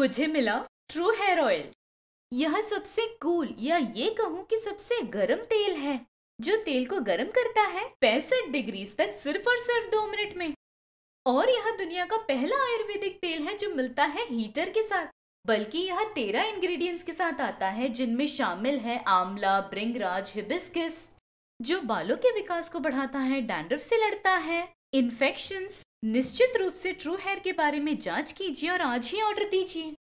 मुझे मिला true hair oil यह सबसे कूल या ये कहूँ कि सबसे गर्म तेल है जो तेल को गर्म करता है पैंसठ डिग्री तक सिर्फ और सिर्फ दो मिनट में और यह दुनिया का पहला आयुर्वेदिक तेल है जो मिलता है हीटर के साथ बल्कि यह तेरह इंग्रेडिएंट्स के साथ आता है जिनमें शामिल है आमला ब्रिंगराज हिबिस्किस जो बालों के विकास को बढ़ाता है डैंड्रफ से लड़ता है इन्फेक्शंस निश्चित रूप से ट्रू हेयर के बारे में जांच कीजिए और आज ही ऑर्डर दीजिए